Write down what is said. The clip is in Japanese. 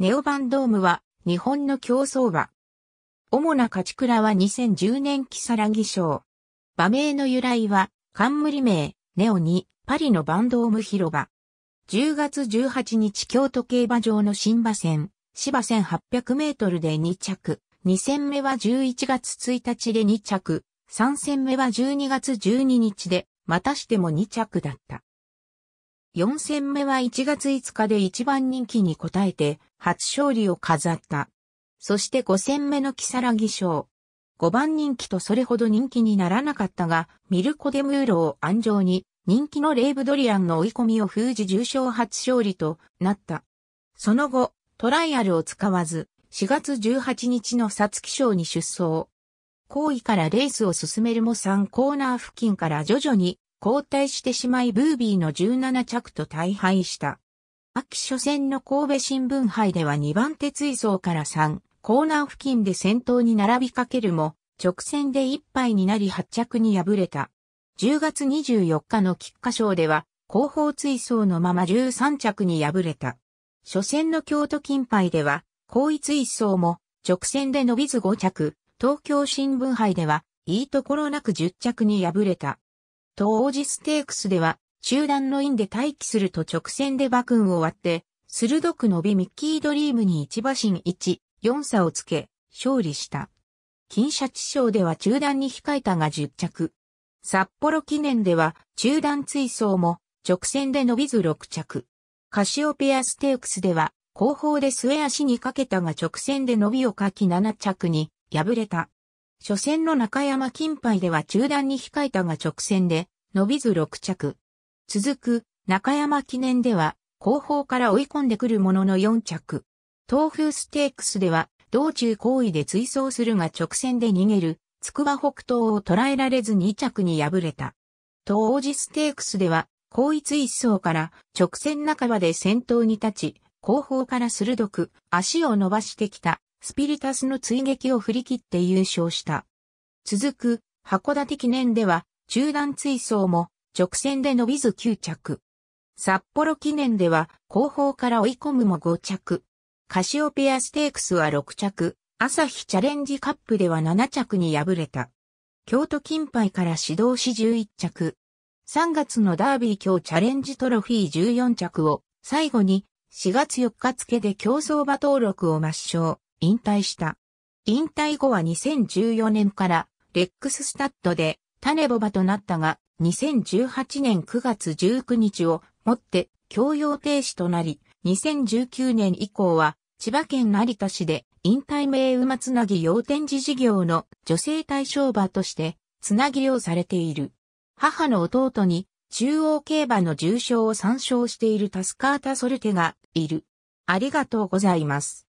ネオバンドームは日本の競走馬。主な勝ち倉は2010年サラギ賞。馬名の由来は、冠名、ネオに、パリのバンドーム広場。10月18日京都競馬場の新馬戦、芝1800メートルで2着、2戦目は11月1日で2着、3戦目は12月12日で、またしても2着だった。4戦目は1月5日で1番人気に応えて初勝利を飾った。そして5戦目のキサラギ賞。5番人気とそれほど人気にならなかったが、ミルコ・デムーロを安城に人気のレイブ・ドリアンの追い込みを封じ重賞初勝利となった。その後、トライアルを使わず、4月18日のサツキ賞に出走。後位からレースを進めるも3コーナー付近から徐々に交代してしまいブービーの17着と大敗した。秋初戦の神戸新聞杯では2番手追走から3、コーナー付近で先頭に並びかけるも、直線で1敗になり8着に敗れた。10月24日の菊花賞では、後方追走のまま13着に敗れた。初戦の京都金杯では、後位追走も直線で伸びず5着、東京新聞杯では、いいところなく10着に敗れた。当時ステークスでは、中段のインで待機すると直線で爆群を割って、鋭く伸びミッキードリームに1馬身1、四差をつけ、勝利した。金シャチ賞では中段に控えたが10着。札幌記念では中段追走も直線で伸びず6着。カシオペアステークスでは後方で末足にかけたが直線で伸びをかき7着に敗れた。初戦の中山金杯では中段に控えたが直線で、伸びず6着。続く、中山記念では、後方から追い込んでくるものの4着。東風ステークスでは、道中行為で追走するが直線で逃げる、筑波北東を捉えられず2着に敗れた。東王子ステークスでは、後一一層から直線半ばで先頭に立ち、後方から鋭く足を伸ばしてきたスピリタスの追撃を振り切って優勝した。続く、函館記念では、中段追走も、直線で伸びず9着。札幌記念では、後方から追い込むも5着。カシオペアステークスは6着、朝日チャレンジカップでは7着に敗れた。京都金杯から指導し11着。3月のダービー強チャレンジトロフィー14着を、最後に4月4日付で競走馬登録を抹消。引退した。引退後は2014年からレックススタッドで種ボバとなったが、2018年9月19日をもって強要停止となり、2019年以降は千葉県成田市で引退名馬つなぎ要展示事業の女性対象馬としてつなぎをされている。母の弟に中央競馬の重賞を参照しているタスカータ・ソルテがいる。ありがとうございます。